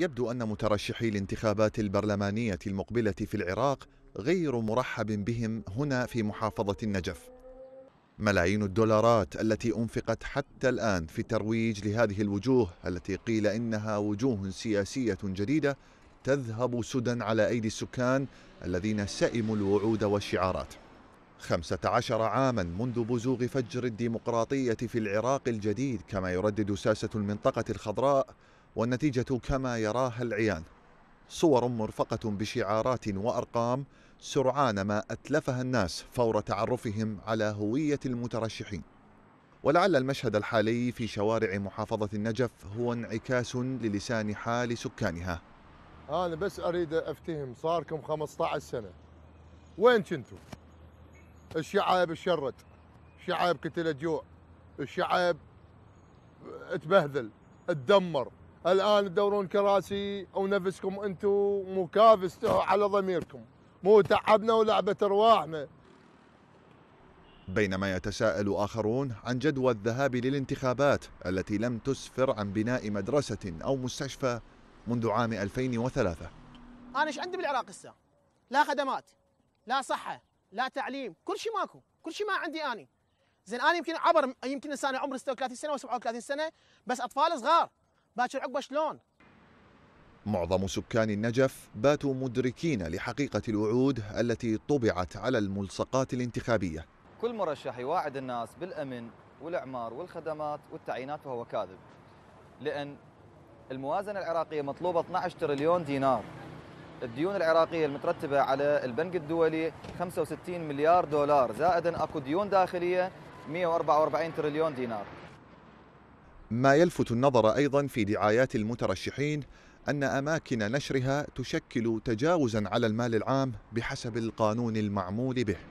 يبدو أن مترشحي الانتخابات البرلمانية المقبلة في العراق غير مرحب بهم هنا في محافظة النجف ملايين الدولارات التي انفقت حتى الان في الترويج لهذه الوجوه التي قيل انها وجوه سياسيه جديده تذهب سدى على ايدي السكان الذين سئموا الوعود والشعارات. 15 عاما منذ بزوغ فجر الديمقراطيه في العراق الجديد كما يردد ساسه المنطقه الخضراء والنتيجة كما يراها العيان صور مرفقة بشعارات وأرقام سرعان ما أتلفها الناس فور تعرفهم على هوية المترشحين ولعل المشهد الحالي في شوارع محافظة النجف هو انعكاس للسان حال سكانها أنا بس أريد أفتهم صاركم 15 سنة وين كنتوا؟ الشعاب شرد الشعب قتل جوع الشعاب تبهذل تدمر الان تدورون كراسي او نفسكم انتم مكافس على ضميركم مو تعبنا ولعبه ارواحنا بينما يتساءل آخرون عن جدوى الذهاب للانتخابات التي لم تسفر عن بناء مدرسة أو مستشفى منذ عام 2003 أنا إيش عندي بالعراق هسه؟ لا خدمات لا صحة لا تعليم كل شيء ماكو كل شيء ما عندي أني زين أنا يمكن عبر يمكن إنسان عمره 36 سنة و37 سنة بس أطفال صغار باكر عقبه شلون؟ معظم سكان النجف باتوا مدركين لحقيقة الوعود التي طبعت على الملصقات الانتخابية كل مرشح يواعد الناس بالأمن والإعمار والخدمات والتعيينات وهو كاذب لأن الموازنة العراقية مطلوبة 12 تريليون دينار الديون العراقية المترتبة على البنك الدولي 65 مليار دولار زائدا أكو ديون داخلية 144 تريليون دينار ما يلفت النظر أيضا في دعايات المترشحين أن أماكن نشرها تشكل تجاوزا على المال العام بحسب القانون المعمول به